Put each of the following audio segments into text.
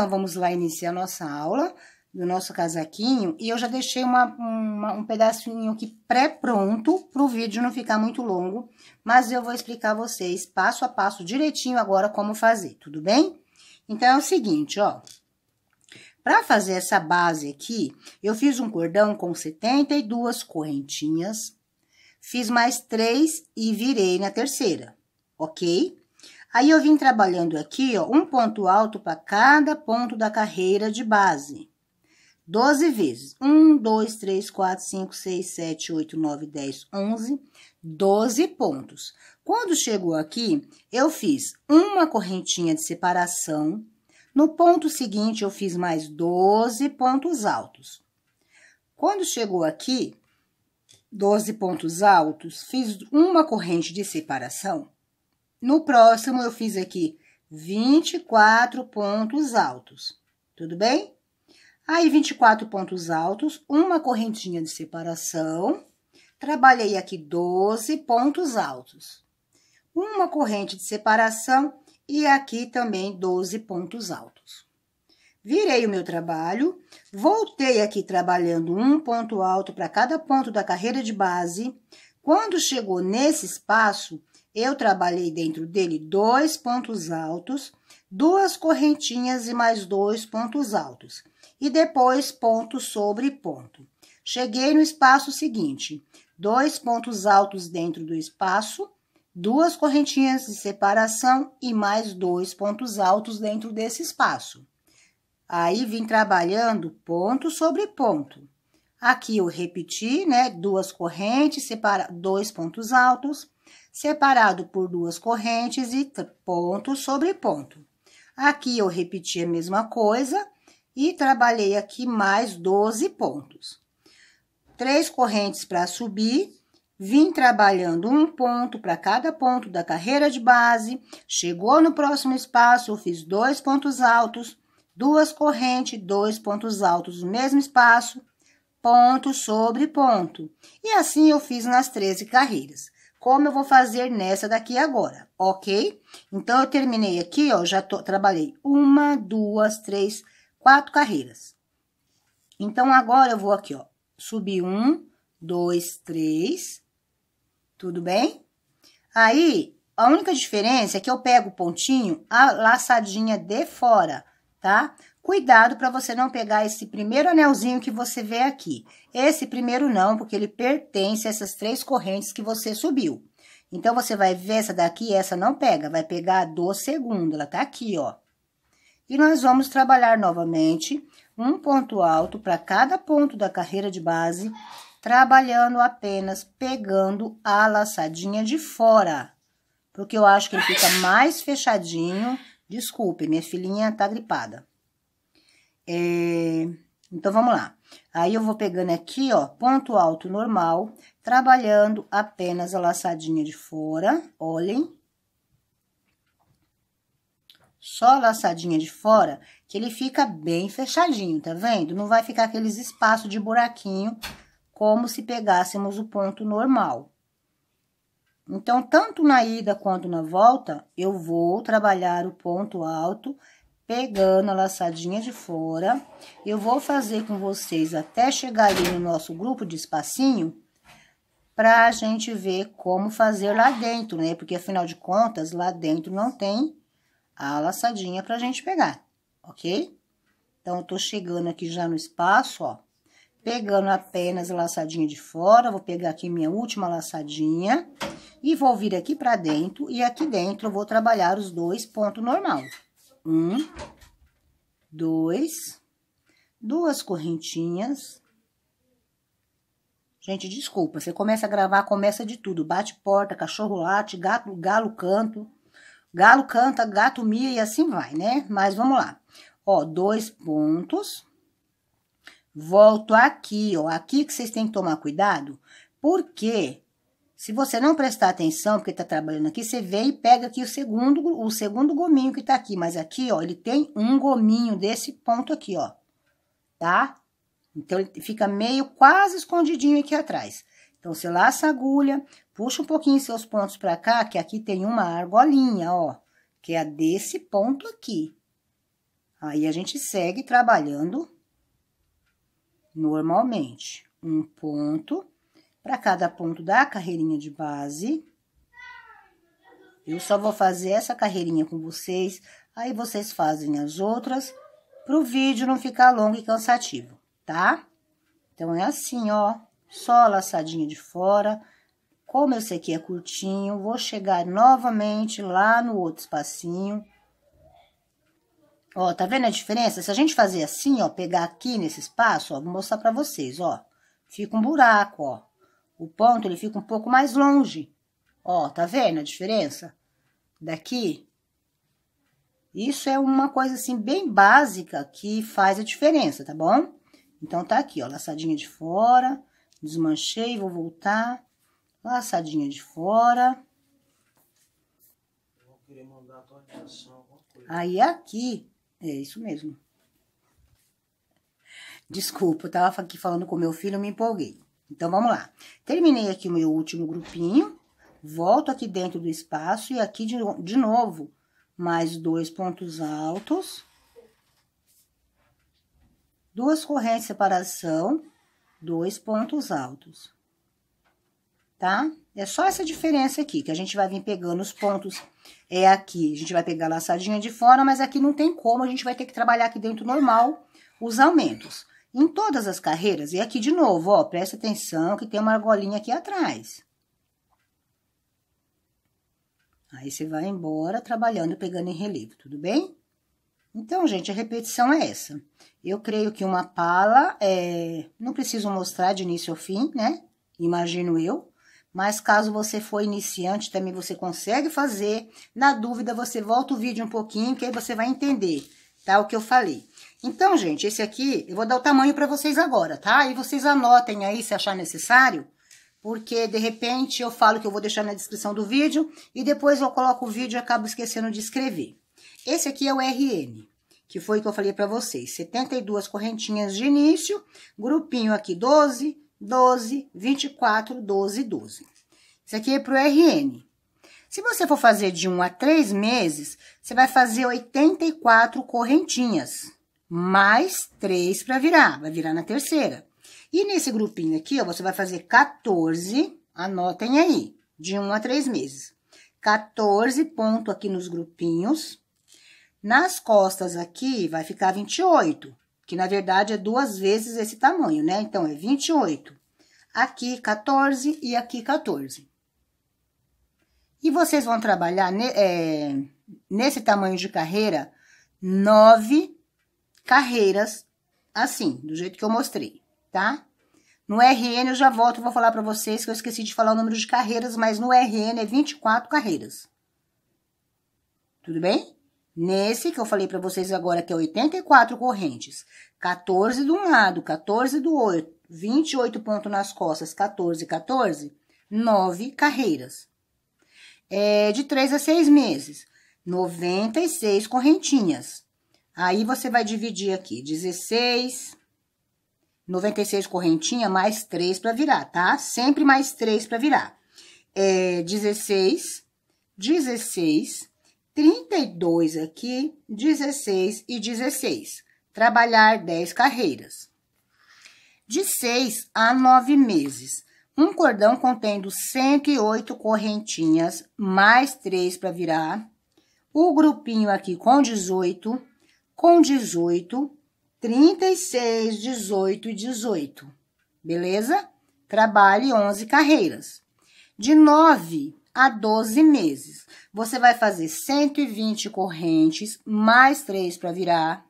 Então, vamos lá iniciar nossa aula do nosso casaquinho. E eu já deixei uma, uma, um pedacinho aqui pré-pronto para o vídeo não ficar muito longo. Mas eu vou explicar a vocês passo a passo direitinho agora como fazer, tudo bem? Então, é o seguinte, ó. Para fazer essa base aqui, eu fiz um cordão com 72 correntinhas, fiz mais três e virei na terceira, ok? Aí eu vim trabalhando aqui, ó, um ponto alto para cada ponto da carreira de base. 12 vezes. 1, 2, 3, 4, 5, 6, 7, 8, 9, 10, 11. 12 pontos. Quando chegou aqui, eu fiz uma correntinha de separação. No ponto seguinte, eu fiz mais 12 pontos altos. Quando chegou aqui, 12 pontos altos, fiz uma corrente de separação no próximo, eu fiz aqui 24 pontos altos, tudo bem? Aí, 24 pontos altos, uma correntinha de separação, trabalhei aqui 12 pontos altos, uma corrente de separação e aqui também 12 pontos altos. Virei o meu trabalho, voltei aqui trabalhando um ponto alto para cada ponto da carreira de base. Quando chegou nesse espaço, eu trabalhei dentro dele dois pontos altos, duas correntinhas e mais dois pontos altos, e depois ponto sobre ponto. Cheguei no espaço seguinte, dois pontos altos dentro do espaço, duas correntinhas de separação e mais dois pontos altos dentro desse espaço. Aí vim trabalhando ponto sobre ponto. Aqui eu repeti, né, duas correntes, separa dois pontos altos, separado por duas correntes e ponto sobre ponto. Aqui eu repeti a mesma coisa e trabalhei aqui mais 12 pontos. Três correntes para subir, vim trabalhando um ponto para cada ponto da carreira de base, chegou no próximo espaço, eu fiz dois pontos altos, duas correntes, dois pontos altos no mesmo espaço, ponto sobre ponto. E assim eu fiz nas 13 carreiras como eu vou fazer nessa daqui agora, ok? Então, eu terminei aqui, ó, já tô, trabalhei uma, duas, três, quatro carreiras. Então, agora eu vou aqui, ó, subir um, dois, três, tudo bem? Aí, a única diferença é que eu pego o pontinho, a laçadinha de fora, tá? Cuidado para você não pegar esse primeiro anelzinho que você vê aqui. Esse primeiro não, porque ele pertence a essas três correntes que você subiu. Então, você vai ver essa daqui, essa não pega, vai pegar a do segundo, ela tá aqui, ó. E nós vamos trabalhar novamente um ponto alto para cada ponto da carreira de base, trabalhando apenas pegando a laçadinha de fora, porque eu acho que ele fica mais fechadinho. Desculpe, minha filhinha tá gripada. É... Então, vamos lá. Aí eu vou pegando aqui, ó, ponto alto normal, trabalhando apenas a laçadinha de fora, olhem. Só a laçadinha de fora, que ele fica bem fechadinho, tá vendo? Não vai ficar aqueles espaços de buraquinho, como se pegássemos o ponto normal. Então, tanto na ida quanto na volta, eu vou trabalhar o ponto alto pegando a laçadinha de fora. Eu vou fazer com vocês até chegar ali no nosso grupo de espacinho, pra gente ver como fazer lá dentro, né? Porque, afinal de contas, lá dentro não tem a laçadinha pra gente pegar, ok? Então, eu tô chegando aqui já no espaço, ó. Pegando apenas a laçadinha de fora, vou pegar aqui minha última laçadinha e vou vir aqui pra dentro. E aqui dentro eu vou trabalhar os dois pontos normal um, dois, duas correntinhas. Gente, desculpa, você começa a gravar, começa de tudo. Bate porta, cachorro late, gato, galo canto. Galo canta, gato mia e assim vai, né? Mas vamos lá. Ó, dois pontos. Volto aqui, ó. Aqui que vocês têm que tomar cuidado, porque se você não prestar atenção, porque está trabalhando aqui, você vem e pega aqui o segundo, o segundo gominho que está aqui. Mas aqui, ó, ele tem um gominho desse ponto aqui, ó. Tá? Então, ele fica meio quase escondidinho aqui atrás. Então, você laça a agulha, puxa um pouquinho seus pontos para cá, que aqui tem uma argolinha, ó. Que é desse ponto aqui. Aí, a gente segue trabalhando normalmente. Um ponto para cada ponto da carreirinha de base, eu só vou fazer essa carreirinha com vocês, aí vocês fazem as outras, para o vídeo não ficar longo e cansativo, tá? Então, é assim, ó, só laçadinha de fora. Como esse aqui é curtinho, vou chegar novamente lá no outro espacinho. Ó, tá vendo a diferença? Se a gente fazer assim, ó, pegar aqui nesse espaço, ó, vou mostrar pra vocês, ó. Fica um buraco, ó. O ponto ele fica um pouco mais longe. Ó, tá vendo a diferença? Daqui. Isso é uma coisa assim bem básica que faz a diferença, tá bom? Então tá aqui, ó, laçadinha de fora, desmanchei, vou voltar, laçadinha de fora. Aí aqui, é isso mesmo. Desculpa, eu tava aqui falando com meu filho, me empolguei. Então, vamos lá. Terminei aqui o meu último grupinho, volto aqui dentro do espaço e aqui de, de novo, mais dois pontos altos, duas correntes de separação, dois pontos altos, tá? É só essa diferença aqui, que a gente vai vir pegando os pontos, é aqui, a gente vai pegar a laçadinha de fora, mas aqui não tem como, a gente vai ter que trabalhar aqui dentro normal os aumentos. Em todas as carreiras, e aqui de novo, ó, presta atenção que tem uma argolinha aqui atrás. Aí você vai embora trabalhando, pegando em relevo, tudo bem? Então, gente, a repetição é essa. Eu creio que uma pala é... Não preciso mostrar de início ao fim, né? Imagino eu. Mas caso você for iniciante, também você consegue fazer. Na dúvida, você volta o vídeo um pouquinho, que aí você vai entender, tá? O que eu falei. Então, gente, esse aqui, eu vou dar o tamanho para vocês agora, tá? E vocês anotem aí se achar necessário, porque de repente eu falo que eu vou deixar na descrição do vídeo e depois eu coloco o vídeo e acabo esquecendo de escrever. Esse aqui é o RN, que foi o que eu falei para vocês, 72 correntinhas de início, grupinho aqui 12, 12, 24, 12, 12. Esse aqui é pro RN. Se você for fazer de 1 a 3 meses, você vai fazer 84 correntinhas mais 3 para virar, vai virar na terceira. E nesse grupinho aqui, ó, você vai fazer 14, anotem aí, de 1 a 3 meses. 14 ponto aqui nos grupinhos. Nas costas aqui vai ficar 28, que na verdade é duas vezes esse tamanho, né? Então, é 28. Aqui 14 e aqui 14. E vocês vão trabalhar ne é, nesse tamanho de carreira nove carreiras assim, do jeito que eu mostrei, tá? No RN eu já volto, vou falar pra vocês que eu esqueci de falar o número de carreiras, mas no RN é 24 carreiras. Tudo bem? Nesse que eu falei pra vocês agora que é 84 correntes, 14 de um lado, 14 do outro, 28 pontos nas costas, 14, 14, 9 carreiras. É de 3 a 6 meses, 96 correntinhas. Aí você vai dividir aqui 16, 96 correntinha, mais 3 para virar, tá? Sempre mais 3 para virar. É 16, 16, 32 aqui, 16 e 16. Trabalhar 10 carreiras. De 6 a 9 meses. Um cordão contendo 108 correntinhas, mais 3 para virar. O grupinho aqui com 18 com 18, 36, 18 e 18. Beleza? Trabalhe 11 carreiras. De 9 a 12 meses, você vai fazer 120 correntes, mais 3 para virar.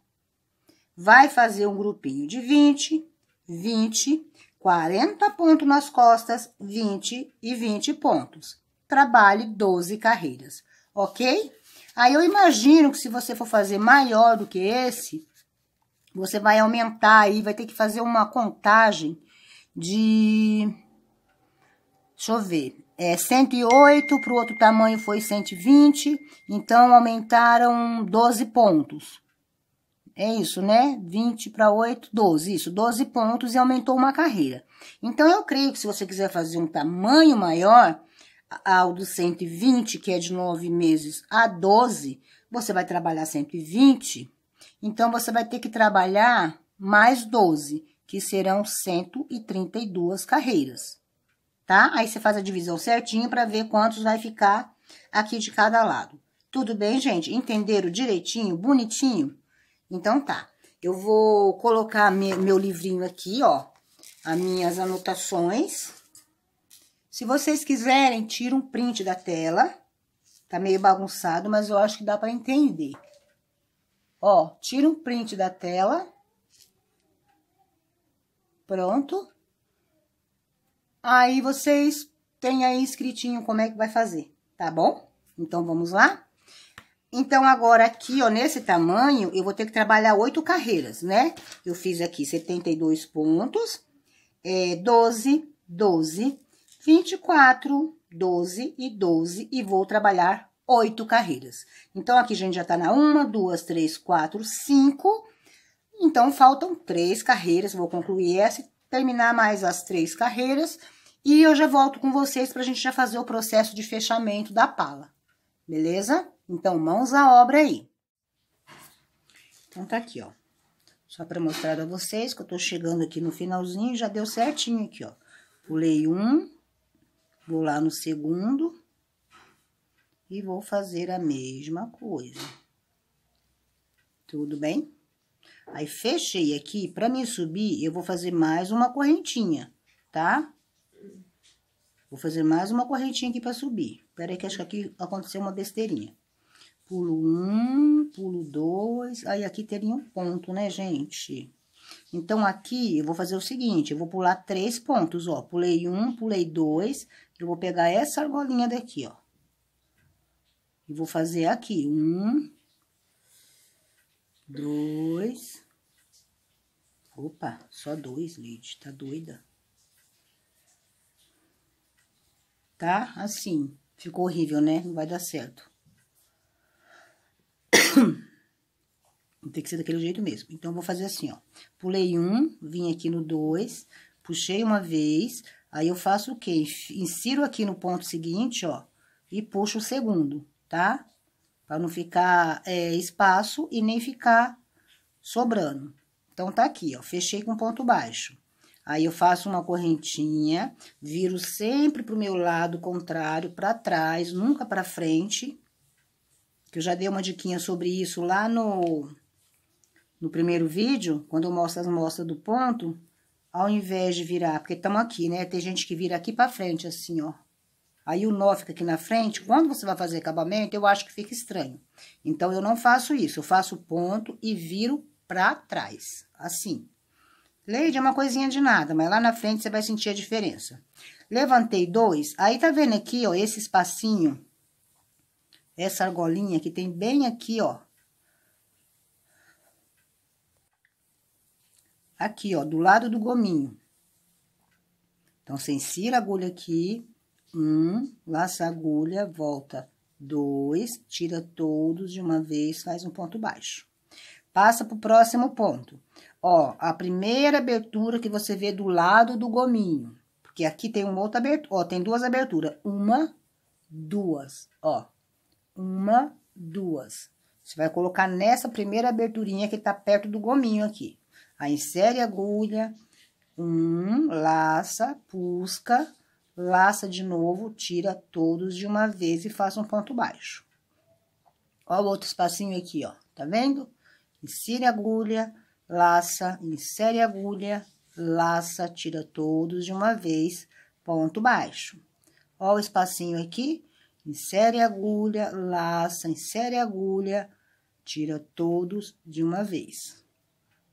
Vai fazer um grupinho de 20, 20, 40 pontos nas costas, 20 e 20 pontos. Trabalhe 12 carreiras, ok? Aí eu imagino que se você for fazer maior do que esse, você vai aumentar aí, vai ter que fazer uma contagem de... Deixa eu ver. É 108, para o outro tamanho foi 120, então aumentaram 12 pontos. É isso, né? 20 para 8, 12, isso, 12 pontos e aumentou uma carreira. Então, eu creio que se você quiser fazer um tamanho maior, ao do 120, que é de 9 meses, a 12, você vai trabalhar 120. Então, você vai ter que trabalhar mais 12, que serão 132 carreiras, tá? Aí, você faz a divisão certinho para ver quantos vai ficar aqui de cada lado. Tudo bem, gente? Entenderam direitinho, bonitinho? Então, tá. Eu vou colocar meu livrinho aqui, ó, as minhas anotações se vocês quiserem, tira um print da tela. Tá meio bagunçado, mas eu acho que dá para entender. Ó, tira um print da tela. Pronto. Aí vocês têm aí escritinho como é que vai fazer, tá bom? Então, vamos lá? Então, agora aqui, ó, nesse tamanho, eu vou ter que trabalhar oito carreiras, né? Eu fiz aqui 72 pontos, é, 12, 12, 24, 12 e 12 e vou trabalhar oito carreiras. Então, aqui a gente já tá na uma, duas, três, quatro, cinco. Então, faltam três carreiras, vou concluir essa terminar mais as três carreiras. E eu já volto com vocês pra gente já fazer o processo de fechamento da pala, beleza? Então, mãos à obra aí. Então, tá aqui, ó. Só pra mostrar a vocês que eu tô chegando aqui no finalzinho, já deu certinho aqui, ó. Pulei um, Vou lá no segundo e vou fazer a mesma coisa. Tudo bem? Aí, fechei aqui, pra mim subir, eu vou fazer mais uma correntinha, tá? Vou fazer mais uma correntinha aqui pra subir. Pera aí que acho que aqui aconteceu uma besteirinha. Pulo um, pulo dois, aí aqui teria um ponto, né, gente? Então, aqui, eu vou fazer o seguinte, eu vou pular três pontos, ó. Pulei um, pulei dois, eu vou pegar essa argolinha daqui, ó. E vou fazer aqui. Um. Dois. Opa, só dois, Leite. Tá doida? Tá? Assim. Ficou horrível, né? Não vai dar certo. Tem que ser daquele jeito mesmo. Então, vou fazer assim, ó. Pulei um, vim aqui no dois, puxei uma vez, Aí eu faço o quê? Insiro aqui no ponto seguinte, ó, e puxo o segundo, tá? Pra não ficar é, espaço e nem ficar sobrando. Então, tá aqui, ó, fechei com ponto baixo. Aí, eu faço uma correntinha, viro sempre pro meu lado contrário, para trás, nunca para frente. Que eu já dei uma diquinha sobre isso lá no, no primeiro vídeo, quando eu mostro as mostras do ponto, ao invés de virar, porque estamos aqui, né? Tem gente que vira aqui para frente, assim, ó. Aí o nó fica aqui na frente. Quando você vai fazer acabamento, eu acho que fica estranho. Então, eu não faço isso. Eu faço ponto e viro para trás, assim. Leide é uma coisinha de nada, mas lá na frente você vai sentir a diferença. Levantei dois. Aí, tá vendo aqui, ó, esse espacinho, essa argolinha que tem bem aqui, ó. aqui, ó, do lado do gominho. Então, você insira a agulha aqui, um, laça a agulha, volta dois, tira todos de uma vez, faz um ponto baixo. Passa pro próximo ponto. Ó, a primeira abertura que você vê do lado do gominho. Porque aqui tem uma outra abertura, ó, tem duas aberturas. Uma, duas, ó. Uma, duas. Você vai colocar nessa primeira aberturinha que tá perto do gominho aqui. Aí, insere agulha, um, laça, pusca, laça de novo, tira todos de uma vez e faça um ponto baixo. Ó o outro espacinho aqui, ó, tá vendo? Insere agulha, laça, insere agulha, laça, tira todos de uma vez, ponto baixo. Ó o espacinho aqui, insere agulha, laça, insere agulha, tira todos de uma vez.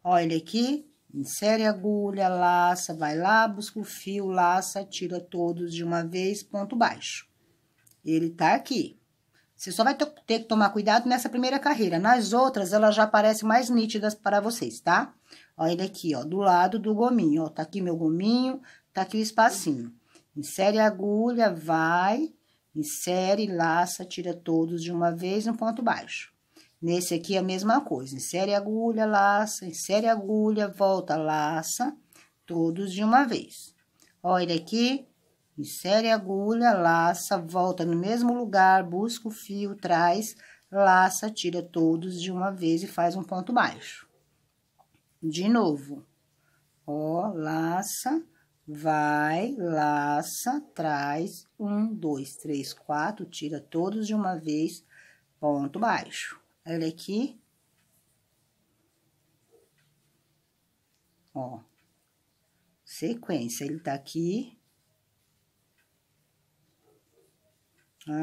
Olha aqui, insere a agulha, laça, vai lá, busca o fio, laça, tira todos de uma vez, ponto baixo. Ele tá aqui. Você só vai ter que tomar cuidado nessa primeira carreira. Nas outras, elas já aparecem mais nítidas para vocês, tá? Olha ele aqui, ó, do lado do gominho, ó, tá aqui meu gominho, tá aqui o espacinho. Insere a agulha, vai, insere, laça, tira todos de uma vez um ponto baixo. Nesse aqui é a mesma coisa, insere agulha, laça, insere agulha, volta, laça, todos de uma vez. Olha aqui, insere agulha, laça, volta no mesmo lugar, busca o fio, traz, laça, tira todos de uma vez e faz um ponto baixo. De novo, ó, laça, vai, laça, traz, um, dois, três, quatro, tira todos de uma vez, ponto baixo. Olha aqui. Ó. Sequência, ele tá aqui.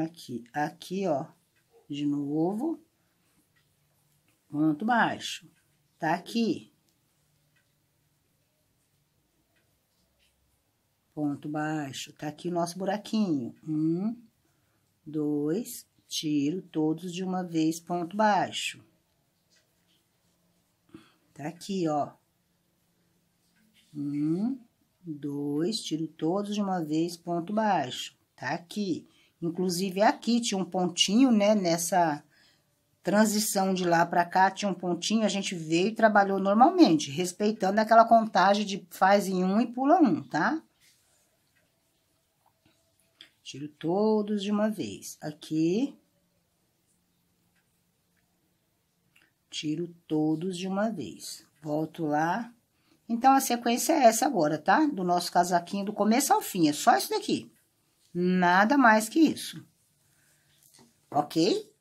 Aqui, aqui, ó. De novo. Ponto baixo. Tá aqui. Ponto baixo. Tá aqui o nosso buraquinho. Um, dois, tiro todos de uma vez ponto baixo. Tá aqui, ó. Um, dois, tiro todos de uma vez ponto baixo. Tá aqui. Inclusive, aqui tinha um pontinho, né, nessa transição de lá para cá, tinha um pontinho, a gente veio e trabalhou normalmente, respeitando aquela contagem de faz em um e pula um, tá? Tiro todos de uma vez. Aqui, tiro todos de uma vez. Volto lá. Então, a sequência é essa agora, tá? Do nosso casaquinho do começo ao fim, é só isso daqui. Nada mais que isso. Ok?